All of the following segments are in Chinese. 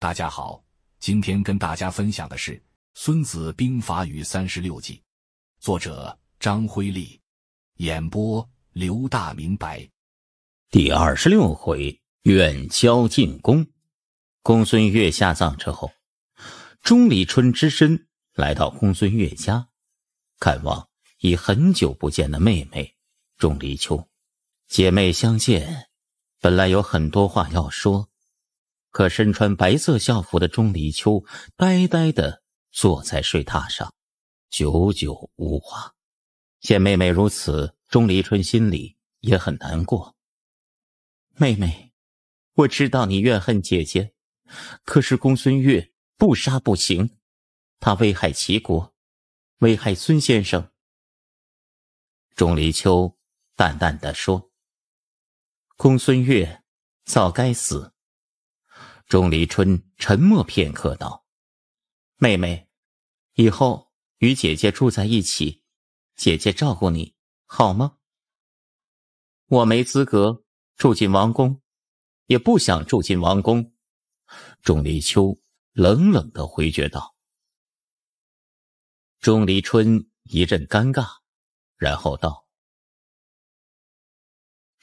大家好，今天跟大家分享的是《孙子兵法与三十六计》，作者张辉利，演播刘大明白。第二十六回，远交近攻。公孙越下葬之后，钟离春只身来到公孙越家，看望已很久不见的妹妹钟离秋。姐妹相见，本来有很多话要说。可身穿白色校服的钟离秋呆呆的坐在睡榻上，久久无话。见妹妹如此，钟离春心里也很难过。妹妹，我知道你怨恨姐姐，可是公孙悦不杀不行，他危害齐国，危害孙先生。钟离秋淡淡的说：“公孙悦早该死。”钟离春沉默片刻，道：“妹妹，以后与姐姐住在一起，姐姐照顾你，好吗？”“我没资格住进王宫，也不想住进王宫。”钟离秋冷冷的回绝道。钟离春一阵尴尬，然后道：“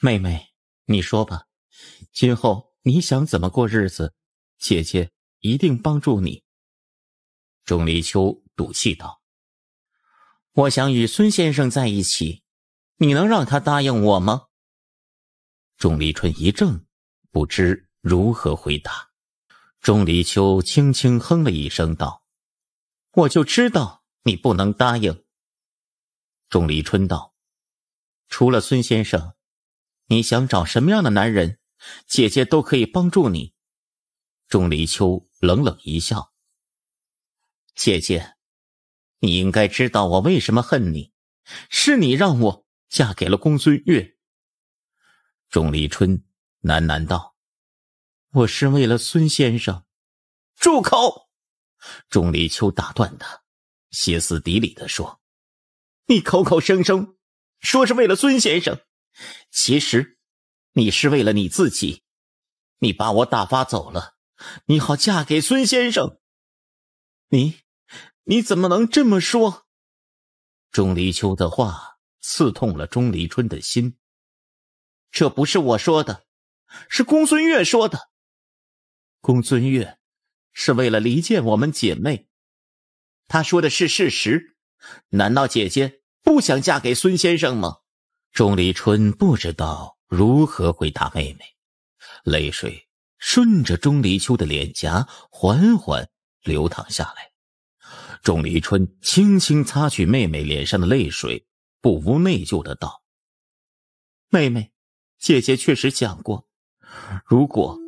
妹妹，你说吧，今后你想怎么过日子？”姐姐一定帮助你。”钟离秋赌气道，“我想与孙先生在一起，你能让他答应我吗？”钟离春一怔，不知如何回答。钟离秋轻轻哼了一声，道：“我就知道你不能答应。”钟离春道：“除了孙先生，你想找什么样的男人，姐姐都可以帮助你。”钟离秋冷冷一笑：“姐姐，你应该知道我为什么恨你，是你让我嫁给了公孙悦。”钟离春喃喃道：“我是为了孙先生。”住口！钟离秋打断他，歇斯底里的说：“你口口声声说是为了孙先生，其实你是为了你自己，你把我打发走了。”你好，嫁给孙先生。你你怎么能这么说？钟离秋的话刺痛了钟离春的心。这不是我说的，是公孙悦说的。公孙悦是为了离间我们姐妹。他说的是事实。难道姐姐不想嫁给孙先生吗？钟离春不知道如何回答妹妹，泪水。顺着钟离秋的脸颊缓缓流淌下来，钟离春轻轻擦去妹妹脸上的泪水，不无内疚的道：“妹妹，姐姐确实想过，如果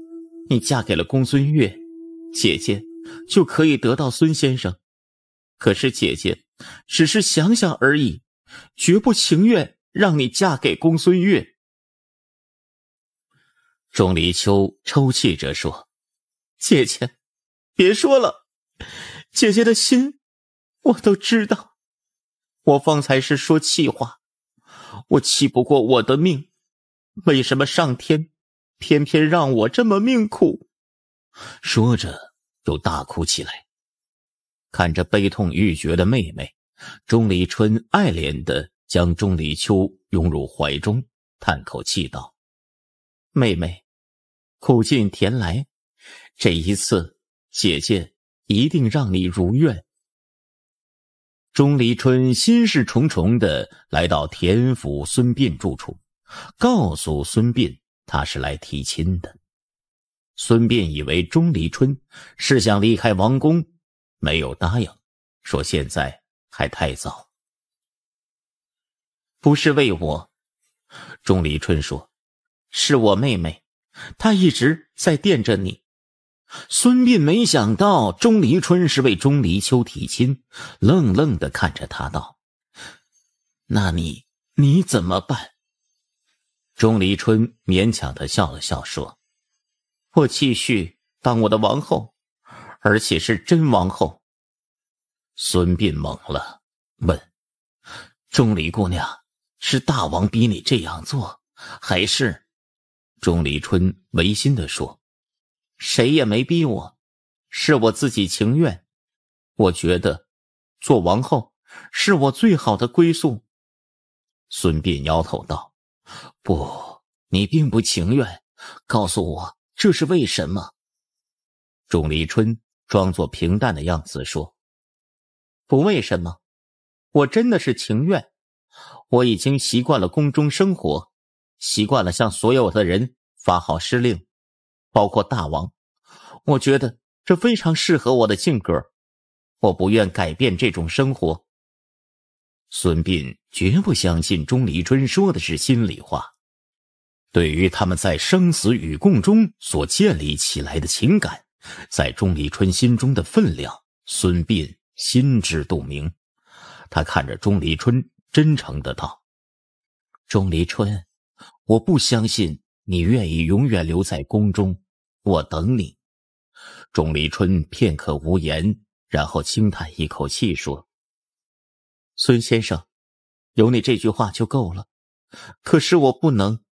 你嫁给了公孙月，姐姐就可以得到孙先生。可是姐姐只是想想而已，绝不情愿让你嫁给公孙月。”钟离秋抽泣着说：“姐姐，别说了，姐姐的心我都知道。我方才是说气话，我气不过我的命，为什么上天偏偏让我这么命苦？”说着又大哭起来。看着悲痛欲绝的妹妹，钟离春爱怜的将钟离秋拥入怀中，叹口气道。妹妹，苦尽甜来，这一次姐姐一定让你如愿。钟离春心事重重的来到田府孙膑住处，告诉孙膑他是来提亲的。孙膑以为钟离春是想离开王宫，没有答应，说现在还太早。不是为我，钟离春说。是我妹妹，她一直在惦着你。孙膑没想到钟离春是为钟离秋提亲，愣愣的看着他道：“那你你怎么办？”钟离春勉强的笑了笑，说：“我继续当我的王后，而且是真王后。”孙膑懵了，问：“钟离姑娘，是大王逼你这样做，还是？”钟离春违心的说：“谁也没逼我，是我自己情愿。我觉得做王后是我最好的归宿。”孙膑摇头道：“不，你并不情愿。告诉我，这是为什么？”钟离春装作平淡的样子说：“不为什么，我真的是情愿。我已经习惯了宫中生活。”习惯了向所有的人发号施令，包括大王，我觉得这非常适合我的性格。我不愿改变这种生活。孙膑绝不相信钟离春说的是心里话。对于他们在生死与共中所建立起来的情感，在钟离春心中的分量，孙膑心知肚明。他看着钟离春，真诚的道：“钟离春。”我不相信你愿意永远留在宫中，我等你。钟离春片刻无言，然后轻叹一口气说：“孙先生，有你这句话就够了。可是我不能，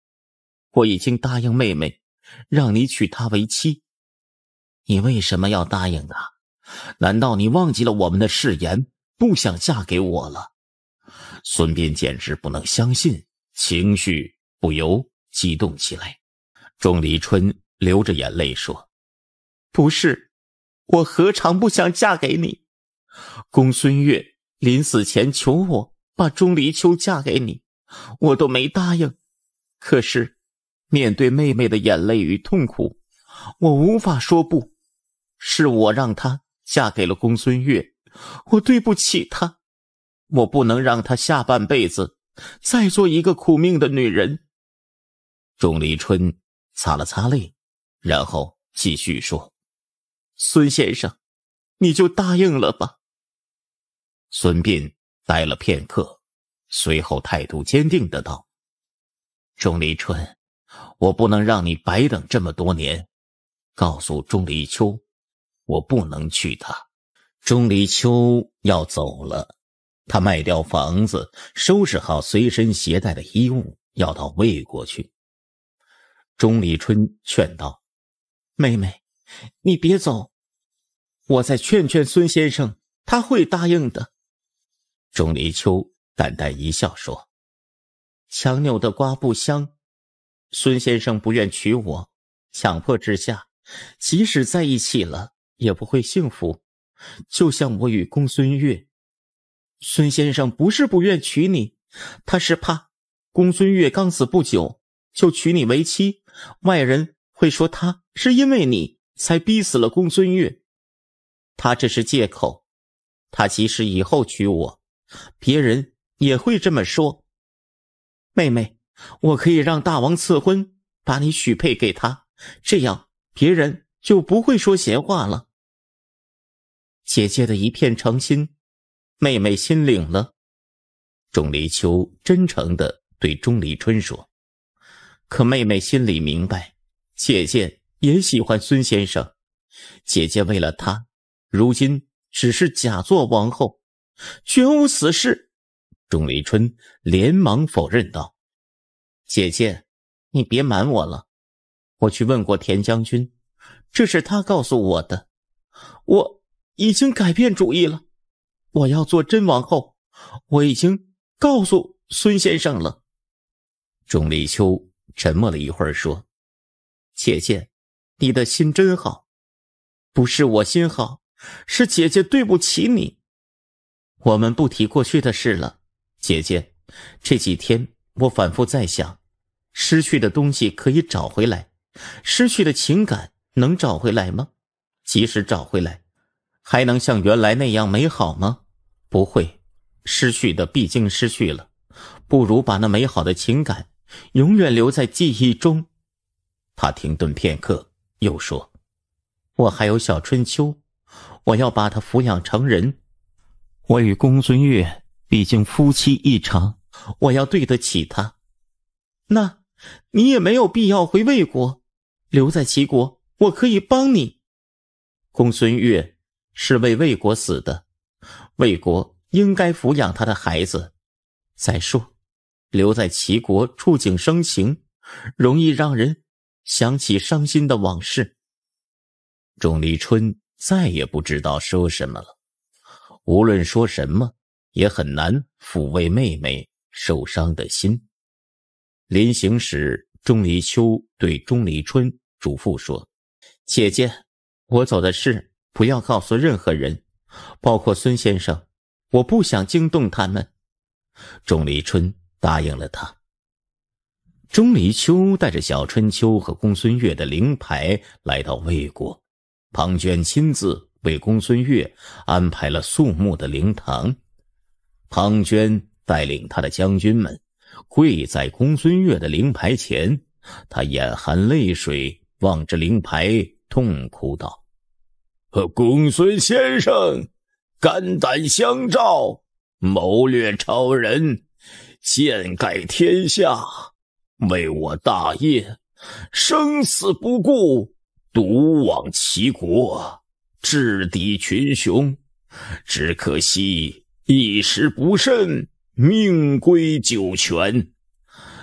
我已经答应妹妹，让你娶她为妻。你为什么要答应她？难道你忘记了我们的誓言，不想嫁给我了？”孙斌简直不能相信，情绪。不由激动起来，钟离春流着眼泪说：“不是，我何尝不想嫁给你？公孙悦临死前求我把钟离秋嫁给你，我都没答应。可是，面对妹妹的眼泪与痛苦，我无法说不。是我让她嫁给了公孙悦，我对不起她，我不能让她下半辈子再做一个苦命的女人。”钟离春擦了擦泪，然后继续说：“孙先生，你就答应了吧。”孙膑呆了片刻，随后态度坚定的道：“钟离春，我不能让你白等这么多年。告诉钟离秋，我不能娶她。钟离秋要走了，他卖掉房子，收拾好随身携带的衣物，要到魏国去。”钟离春劝道：“妹妹，你别走，我再劝劝孙先生，他会答应的。”钟离秋淡淡一笑说：“强扭的瓜不香，孙先生不愿娶我，强迫之下，即使在一起了，也不会幸福。就像我与公孙月，孙先生不是不愿娶你，他是怕公孙月刚死不久。”就娶你为妻，外人会说他是因为你才逼死了公孙越。他这是借口。他即使以后娶我，别人也会这么说。妹妹，我可以让大王赐婚，把你许配给他，这样别人就不会说闲话了。姐姐的一片诚心，妹妹心领了。钟离秋真诚的对钟离春说。可妹妹心里明白，姐姐也喜欢孙先生。姐姐为了他，如今只是假做王后，绝无此事。钟离春连忙否认道：“姐姐，你别瞒我了。我去问过田将军，这是他告诉我的。我已经改变主意了，我要做真王后。我已经告诉孙先生了。”钟离秋。沉默了一会儿，说：“姐姐，你的心真好，不是我心好，是姐姐对不起你。我们不提过去的事了。姐姐，这几天我反复在想，失去的东西可以找回来，失去的情感能找回来吗？即使找回来，还能像原来那样美好吗？不会，失去的毕竟失去了，不如把那美好的情感。”永远留在记忆中。他停顿片刻，又说：“我还有小春秋，我要把他抚养成人。我与公孙岳毕竟夫妻一场，我要对得起他。那，你也没有必要回魏国，留在齐国，我可以帮你。公孙岳是为魏国死的，魏国应该抚养他的孩子。再说。”留在齐国触景生情，容易让人想起伤心的往事。钟离春再也不知道说什么了，无论说什么也很难抚慰妹妹受伤的心。临行时，钟离秋对钟离春嘱咐说：“姐姐，我走的事不要告诉任何人，包括孙先生，我不想惊动他们。”钟离春。答应了他。钟离秋带着小春秋和公孙悦的灵牌来到魏国，庞涓亲自为公孙悦安排了肃穆的灵堂。庞涓带领他的将军们跪在公孙悦的灵牌前，他眼含泪水，望着灵牌痛哭道：“和公孙先生，肝胆相照，谋略超人。”剑盖天下，为我大业，生死不顾，独往齐国，制敌群雄。只可惜一时不慎，命归九泉。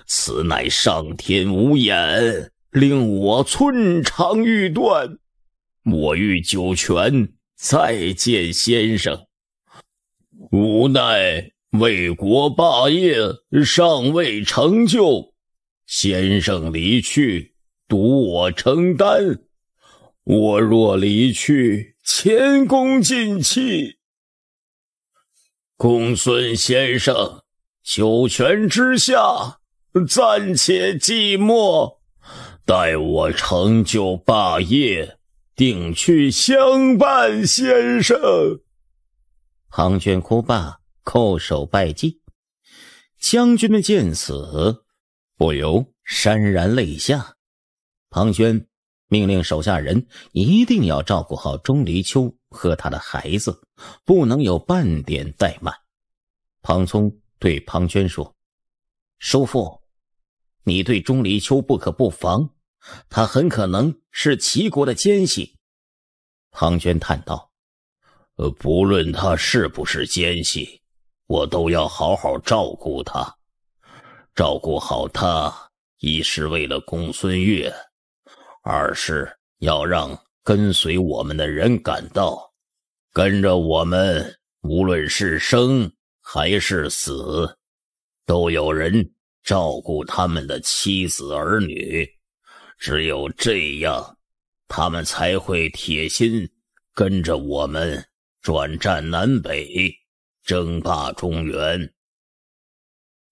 此乃上天无眼，令我寸肠欲断。我欲九泉再见先生，无奈。为国霸业尚未成就，先生离去，独我承担。我若离去，前功尽弃。公孙先生，九泉之下暂且寂寞，待我成就霸业，定去相伴。先生，庞涓哭罢。叩首拜祭，将军们见此，不由潸然泪下。庞涓命令手下人一定要照顾好钟离秋和他的孩子，不能有半点怠慢。庞聪对庞涓说：“叔父，你对钟离秋不可不防，他很可能是齐国的奸细。”庞涓叹道：“呃，不论他是不是奸细。”我都要好好照顾他，照顾好他，一是为了公孙悦，二是要让跟随我们的人感到，跟着我们，无论是生还是死，都有人照顾他们的妻子儿女。只有这样，他们才会铁心跟着我们转战南北。争霸中原。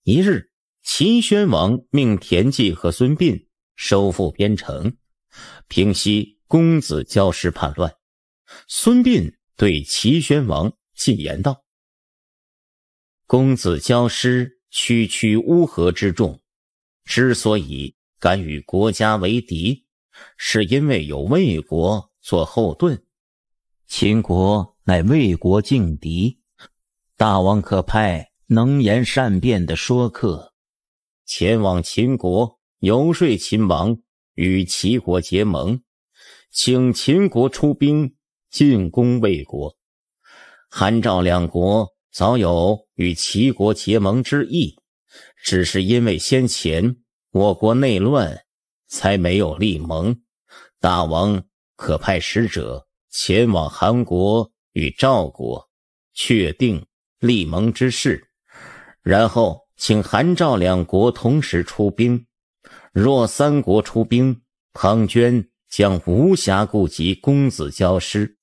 一日，秦宣王命田忌和孙膑收复边城，平息公子骄师叛乱。孙膑对齐宣王进言道：“公子骄师，区区乌合之众，之所以敢与国家为敌，是因为有魏国做后盾。秦国乃魏国劲敌。”大王可派能言善辩的说客，前往秦国游说秦王与齐国结盟，请秦国出兵进攻魏国。韩赵两国早有与齐国结盟之意，只是因为先前我国内乱，才没有立盟。大王可派使者前往韩国与赵国，确定。立盟之事，然后请韩赵两国同时出兵。若三国出兵，庞涓将无暇顾及公子交师。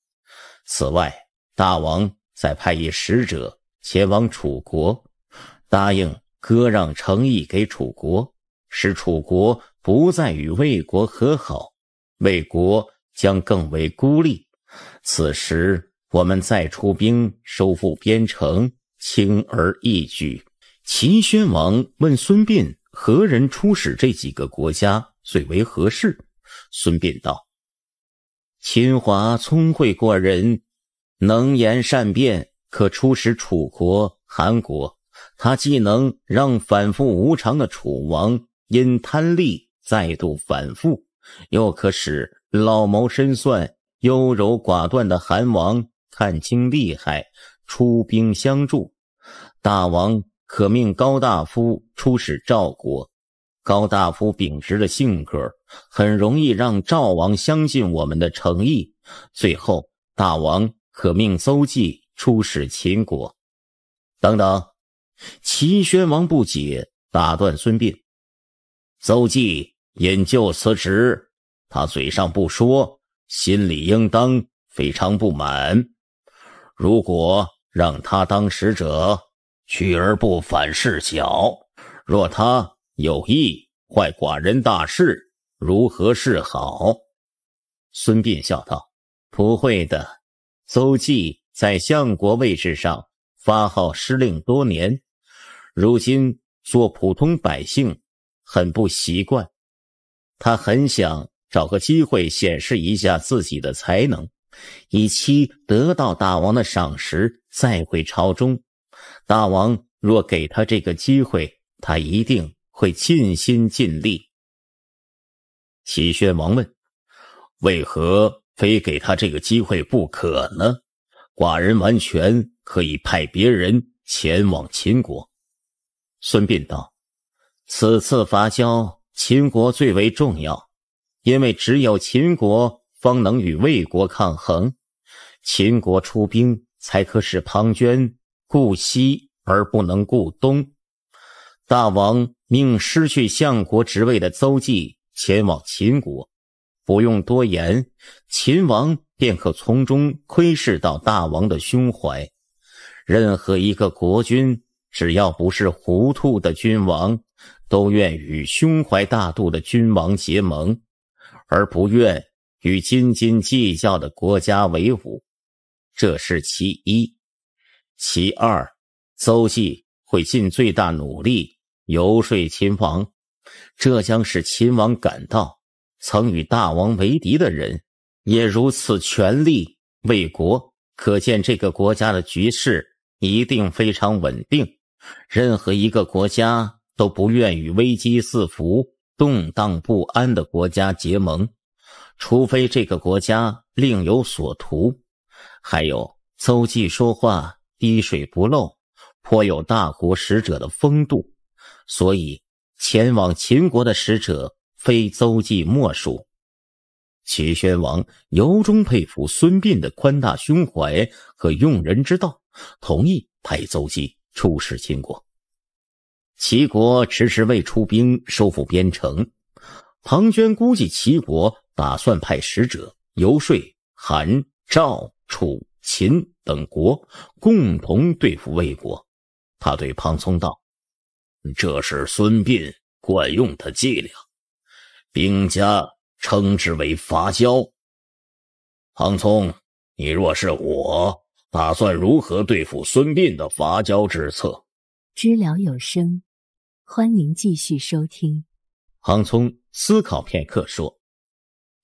此外，大王再派一使者前往楚国，答应割让诚意给楚国，使楚国不再与魏国和好，魏国将更为孤立。此时。我们再出兵收复边城，轻而易举。秦宣王问孙膑：“何人出使这几个国家最为合适？”孙膑道：“秦华聪慧过人，能言善辩，可出使楚国、韩国。他既能让反复无常的楚王因贪利再度反复，又可使老谋深算、优柔寡断的韩王。”看清厉害，出兵相助。大王可命高大夫出使赵国。高大夫秉直的性格，很容易让赵王相信我们的诚意。最后，大王可命邹忌出使秦国。等等，齐宣王不解，打断孙膑。邹忌引咎辞职，他嘴上不说，心里应当非常不满。如果让他当使者，去而不返是小；若他有意坏寡人大事，如何是好？孙膑笑道：“不会的。邹忌在相国位置上发号施令多年，如今做普通百姓，很不习惯。他很想找个机会显示一下自己的才能。”以期得到大王的赏识，再回朝中。大王若给他这个机会，他一定会尽心尽力。齐宣王问：“为何非给他这个机会不可呢？”寡人完全可以派别人前往秦国。孙膑道：“此次伐交，秦国最为重要，因为只有秦国。”方能与魏国抗衡，秦国出兵才可使庞涓顾西而不能顾东。大王命失去相国职位的邹忌前往秦国，不用多言，秦王便可从中窥视到大王的胸怀。任何一个国君，只要不是糊涂的君王，都愿与胸怀大度的君王结盟，而不愿。与斤斤计较的国家为伍，这是其一；其二，邹忌会尽最大努力游说秦王，这将使秦王感到，曾与大王为敌的人也如此全力为国。可见，这个国家的局势一定非常稳定。任何一个国家都不愿与危机四伏、动荡不安的国家结盟。除非这个国家另有所图，还有邹忌说话滴水不漏，颇有大国使者的风度，所以前往秦国的使者非邹忌莫属。齐宣王由衷佩服孙膑的宽大胸怀和用人之道，同意派邹忌出使秦国。齐国迟迟未出兵收复边城，庞涓估计齐国。打算派使者游说韩、赵、楚、秦等国共同对付魏国。他对庞聪道：“这是孙膑惯用的伎俩，兵家称之为伐交。”庞聪，你若是我，打算如何对付孙膑的伐交之策？知了有声，欢迎继续收听。庞聪思考片刻，说。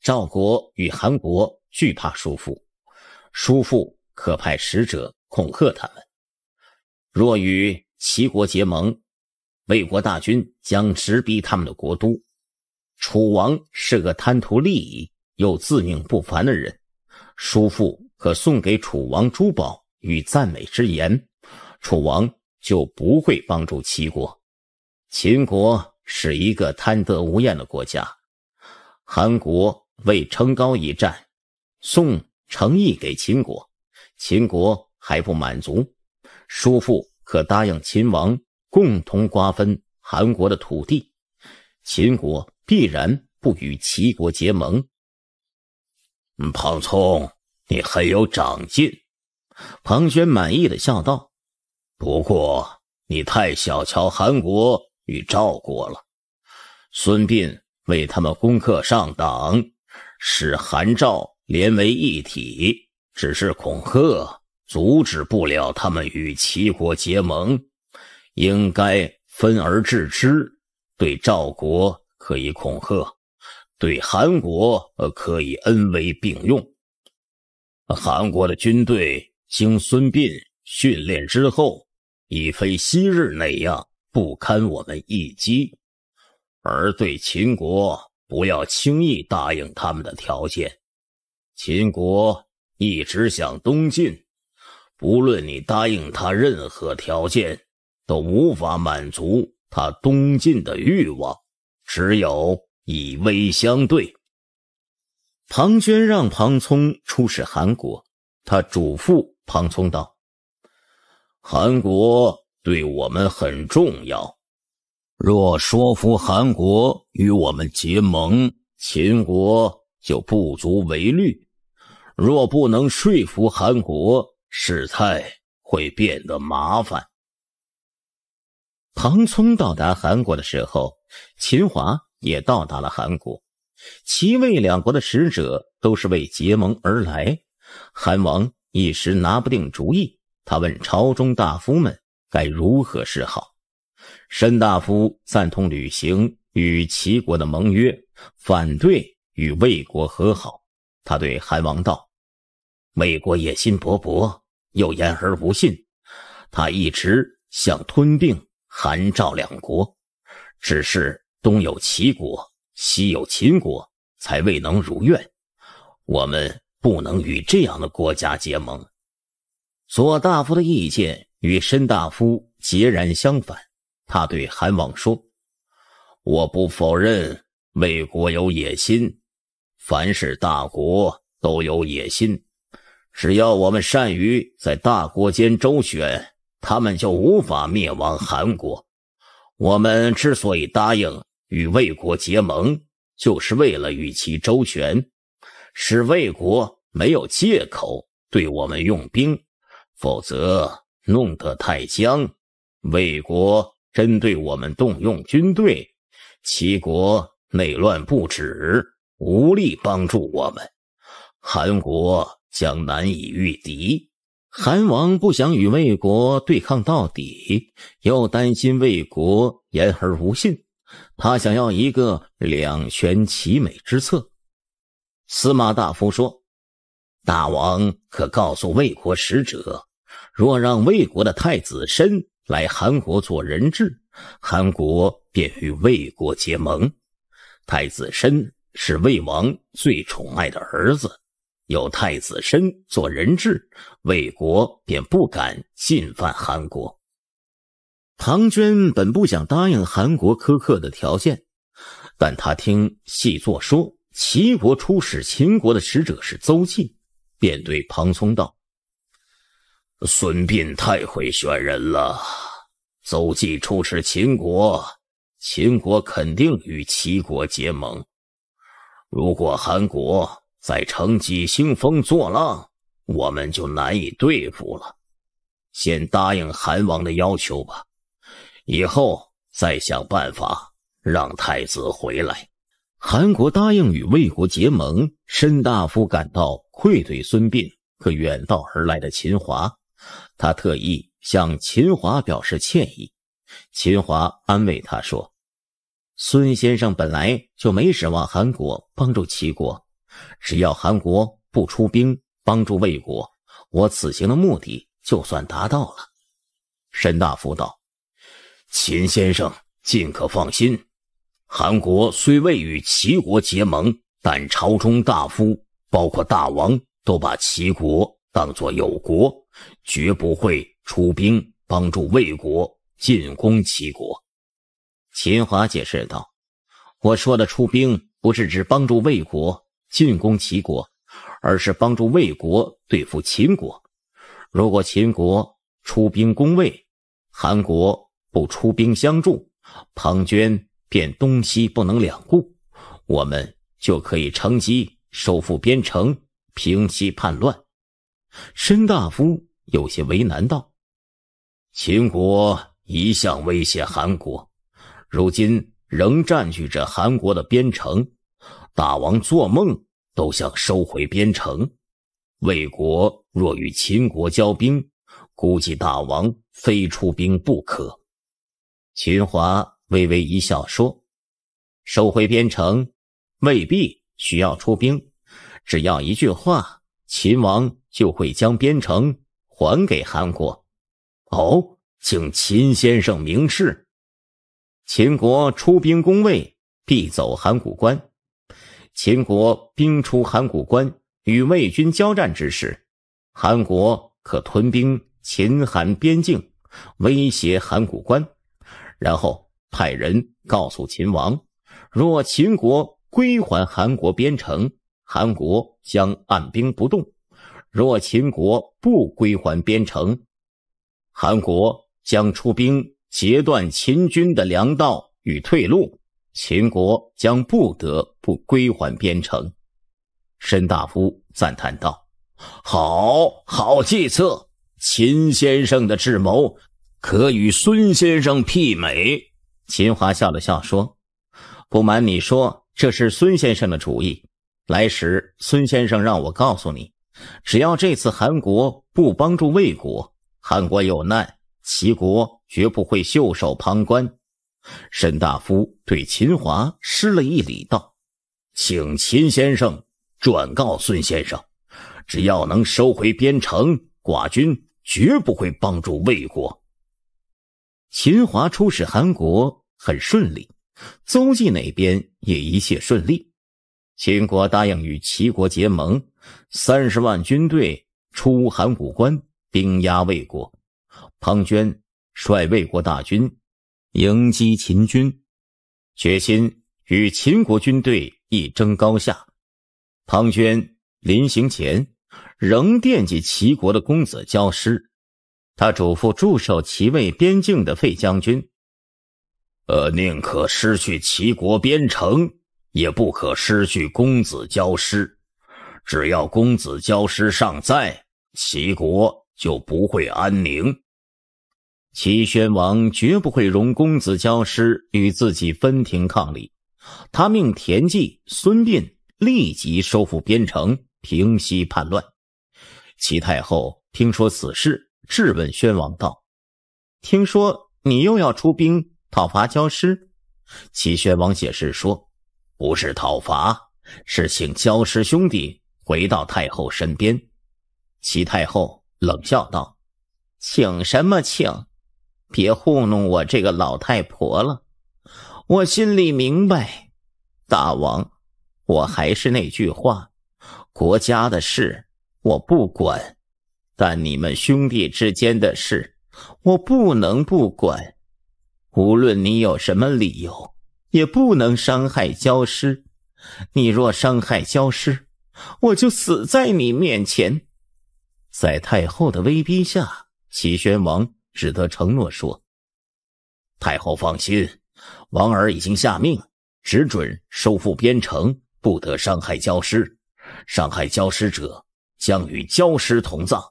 赵国与韩国惧怕叔父，叔父可派使者恐吓他们。若与齐国结盟，魏国大军将直逼他们的国都。楚王是个贪图利益又自命不凡的人，叔父可送给楚王珠宝与赞美之言，楚王就不会帮助齐国。秦国是一个贪得无厌的国家，韩国。为城高一战，送诚意给秦国，秦国还不满足，叔父可答应秦王共同瓜分韩国的土地，秦国必然不与齐国结盟。庞聪，你很有长进。庞涓满意的笑道：“不过，你太小瞧韩国与赵国了。孙膑为他们攻克上党。”使韩赵连为一体，只是恐吓，阻止不了他们与齐国结盟。应该分而治之，对赵国可以恐吓，对韩国可以恩威并用。韩国的军队经孙膑训练之后，已非昔日那样不堪我们一击，而对秦国。不要轻易答应他们的条件。秦国一直想东进，不论你答应他任何条件，都无法满足他东进的欲望。只有以威相对。庞涓让庞聪出使韩国，他嘱咐庞聪道：“韩国对我们很重要。”若说服韩国与我们结盟，秦国就不足为虑；若不能说服韩国，事态会变得麻烦。唐聪到达韩国的时候，秦华也到达了韩国。齐、魏两国的使者都是为结盟而来，韩王一时拿不定主意，他问朝中大夫们该如何是好。申大夫赞同履行与齐国的盟约，反对与魏国和好。他对韩王道：“魏国野心勃勃，又言而无信。他一直想吞并韩赵两国，只是东有齐国，西有秦国，才未能如愿。我们不能与这样的国家结盟。”左大夫的意见与申大夫截然相反。他对韩王说：“我不否认魏国有野心，凡是大国都有野心。只要我们善于在大国间周旋，他们就无法灭亡韩国。我们之所以答应与魏国结盟，就是为了与其周旋，使魏国没有借口对我们用兵。否则弄得太僵，魏国。”针对我们动用军队，齐国内乱不止，无力帮助我们，韩国将难以御敌。韩王不想与魏国对抗到底，又担心魏国言而无信，他想要一个两全其美之策。司马大夫说：“大王可告诉魏国使者，若让魏国的太子申。”来韩国做人质，韩国便与魏国结盟。太子申是魏王最宠爱的儿子，有太子申做人质，魏国便不敢进犯韩国。唐涓本不想答应韩国苛刻的条件，但他听细作说，齐国出使秦国的使者是邹忌，便对庞聪道。孙膑太会选人了。邹忌出使秦国，秦国肯定与齐国结盟。如果韩国在城西兴风作浪，我们就难以对付了。先答应韩王的要求吧，以后再想办法让太子回来。韩国答应与魏国结盟，申大夫感到愧对孙膑和远道而来的秦华。他特意向秦华表示歉意，秦华安慰他说：“孙先生本来就没指望韩国帮助齐国，只要韩国不出兵帮助魏国，我此行的目的就算达到了。”申大夫道：“秦先生尽可放心，韩国虽未与齐国结盟，但朝中大夫包括大王都把齐国当作友国。”绝不会出兵帮助魏国进攻齐国，秦华解释道：“我说的出兵，不是指帮助魏国进攻齐国，而是帮助魏国对付秦国。如果秦国出兵攻魏，韩国不出兵相助，庞涓便东西不能两顾，我们就可以乘机收复边城，平息叛乱。”申大夫。有些为难道：“秦国一向威胁韩国，如今仍占据着韩国的边城。大王做梦都想收回边城。魏国若与秦国交兵，估计大王非出兵不可。”秦华微微一笑说：“收回边城未必需要出兵，只要一句话，秦王就会将边城。”还给韩国，哦，请秦先生明示。秦国出兵攻魏，必走函谷关。秦国兵出函谷关与魏军交战之时，韩国可屯兵秦韩边境，威胁函谷关，然后派人告诉秦王：若秦国归还韩国边城，韩国将按兵不动。若秦国不归还边城，韩国将出兵截断秦军的粮道与退路，秦国将不得不归还边城。申大夫赞叹道：“好好计策，秦先生的智谋可与孙先生媲美。”秦华笑了笑说：“不瞒你说，这是孙先生的主意。来时孙先生让我告诉你。”只要这次韩国不帮助魏国，韩国有难，齐国绝不会袖手旁观。沈大夫对秦华施了一礼，道：“请秦先生转告孙先生，只要能收回边城，寡君绝不会帮助魏国。”秦华出使韩国很顺利，邹忌那边也一切顺利，秦国答应与齐国结盟。三十万军队出函谷关，兵压魏国。庞涓率魏国大军迎击秦军，决心与秦国军队一争高下。庞涓临行前，仍惦记齐国的公子交师。他嘱咐驻守齐魏边境的费将军：“呃，宁可失去齐国边城，也不可失去公子交师。”只要公子交师尚在，齐国就不会安宁。齐宣王绝不会容公子交师与自己分庭抗礼。他命田忌、孙膑立即收复边城，平息叛乱。齐太后听说此事，质问宣王道：“听说你又要出兵讨伐交师？”齐宣王解释说：“不是讨伐，是请交师兄弟。”回到太后身边，齐太后冷笑道：“请什么请？别糊弄我这个老太婆了。我心里明白，大王，我还是那句话，国家的事我不管，但你们兄弟之间的事，我不能不管。无论你有什么理由，也不能伤害焦师。你若伤害焦师，我就死在你面前。在太后的威逼下，齐宣王只得承诺说：“太后放心，王儿已经下命，只准收复边城，不得伤害焦师。伤害焦师者，将与焦师同葬。”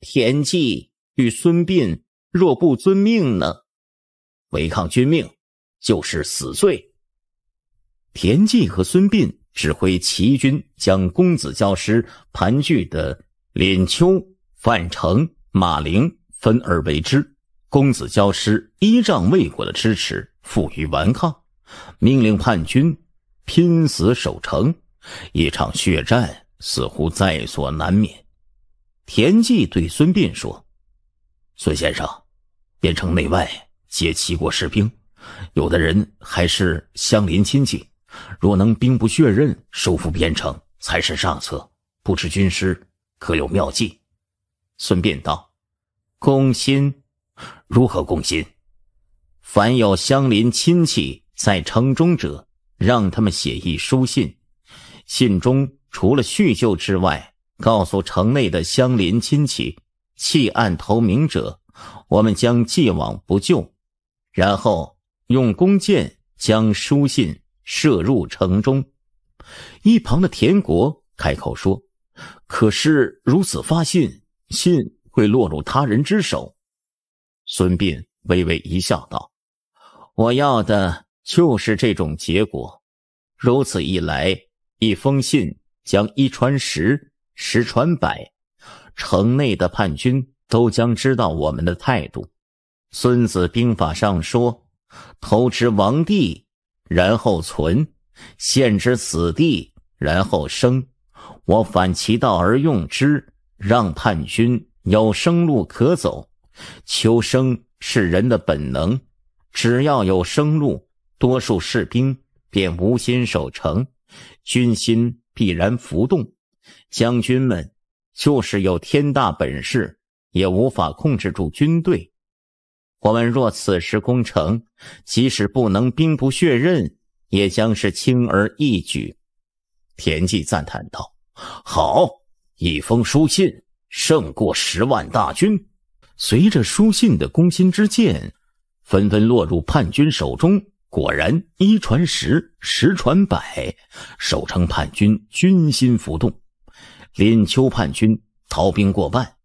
田忌与孙膑若不遵命呢？违抗军命就是死罪。田忌和孙膑。指挥齐军将公子教师盘踞的临丘、范城、马陵分而为之。公子教师依仗魏国的支持，负隅顽抗，命令叛军拼死守城，一场血战似乎在所难免。田忌对孙膑说：“孙先生，边城内外皆齐国士兵，有的人还是乡邻亲戚。”若能兵不血刃收复边城，才是上策。不知军师可有妙计？孙膑道：“攻心，如何攻心？凡有乡邻亲戚在城中者，让他们写一书信，信中除了叙旧之外，告诉城内的乡邻亲戚弃暗投明者，我们将既往不咎。然后用弓箭将书信。”射入城中，一旁的田国开口说：“可是如此发信，信会落入他人之手。”孙膑微微一笑，道：“我要的就是这种结果。如此一来，一封信将一传十，十传百，城内的叛军都将知道我们的态度。”孙子兵法上说：“投之亡地。”然后存，陷之死地，然后生。我反其道而用之，让叛军有生路可走。求生是人的本能，只要有生路，多数士兵便无心守城，军心必然浮动。将军们就是有天大本事，也无法控制住军队。我们若此时攻城，即使不能兵不血刃，也将是轻而易举。田忌赞叹道：“好，一封书信胜过十万大军。”随着书信的攻心之剑纷纷落入叛军手中，果然一传十，十传百，守城叛军军心浮动，林丘叛军逃兵过半，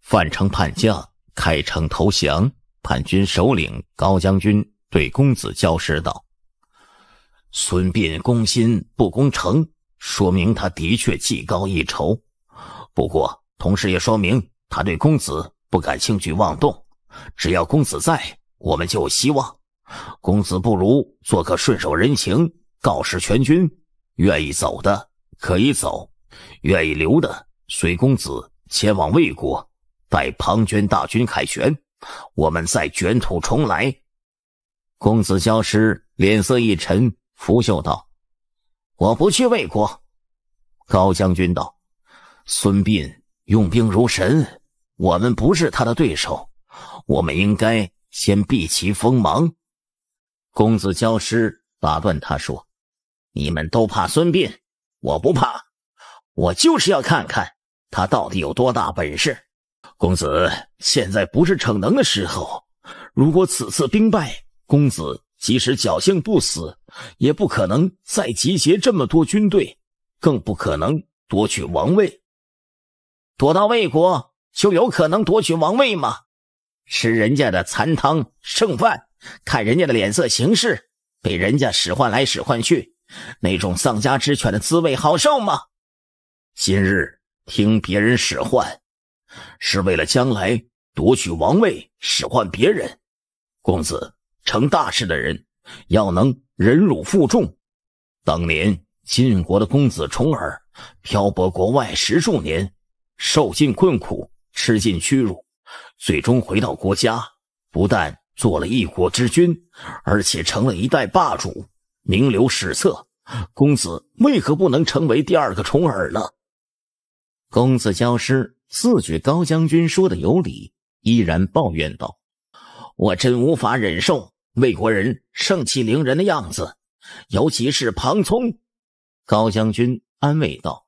范成叛将。开城投降，叛军首领高将军对公子交尸道：“孙膑攻心不攻城，说明他的确技高一筹。不过，同时也说明他对公子不敢轻举妄动。只要公子在，我们就有希望。公子不如做个顺手人情，告示全军，愿意走的可以走，愿意留的随公子前往魏国。”待庞涓大军凯旋，我们再卷土重来。公子萧师脸色一沉，拂袖道：“我不去魏国。”高将军道：“孙膑用兵如神，我们不是他的对手。我们应该先避其锋芒。”公子萧师打断他说：“你们都怕孙膑，我不怕。我就是要看看他到底有多大本事。”公子，现在不是逞能的时候。如果此次兵败，公子即使侥幸不死，也不可能再集结这么多军队，更不可能夺取王位。躲到魏国就有可能夺取王位吗？吃人家的残汤剩饭，看人家的脸色行事，被人家使唤来使唤去，那种丧家之犬的滋味好受吗？今日听别人使唤。是为了将来夺取王位，使唤别人。公子成大事的人，要能忍辱负重。当年晋国的公子重耳，漂泊国外十数年，受尽困苦，吃尽屈辱，最终回到国家，不但做了一国之君，而且成了一代霸主，名留史册。公子为何不能成为第二个重耳呢？公子交师自觉高将军说的有理，依然抱怨道：“我真无法忍受魏国人盛气凌人的样子，尤其是庞聪。”高将军安慰道：“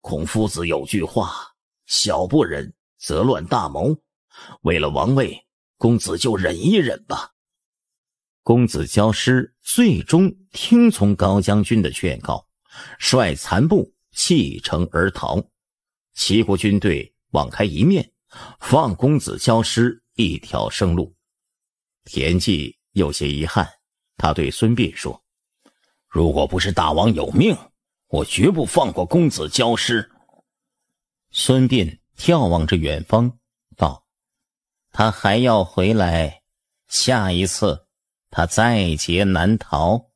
孔夫子有句话，小不忍则乱大谋。为了王位，公子就忍一忍吧。”公子交师最终听从高将军的劝告，率残部弃城而逃。齐国军队网开一面，放公子消师一条生路。田忌有些遗憾，他对孙膑说：“如果不是大王有命，我绝不放过公子消师。”孙膑眺望着远方，道：“他还要回来，下一次他在劫难逃。”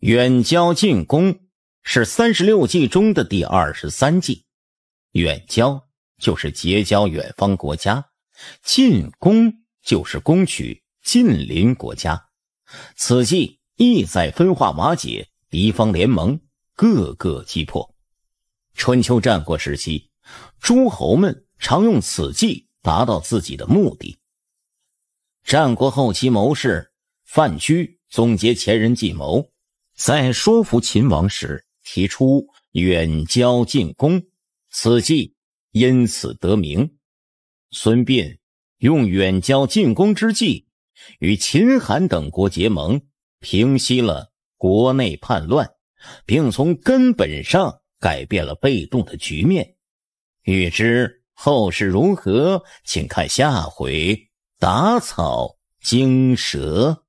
远交近攻是三十六计中的第二十三计。远交就是结交远方国家，近攻就是攻取近邻国家。此计意在分化瓦解敌方联盟，各个击破。春秋战国时期，诸侯们常用此计达到自己的目的。战国后期，谋士范雎总结前人计谋，在说服秦王时提出远交近攻。此计因此得名。孙膑用远交近攻之计，与秦、韩等国结盟，平息了国内叛乱，并从根本上改变了被动的局面。欲知后事如何，请看下回打草惊蛇。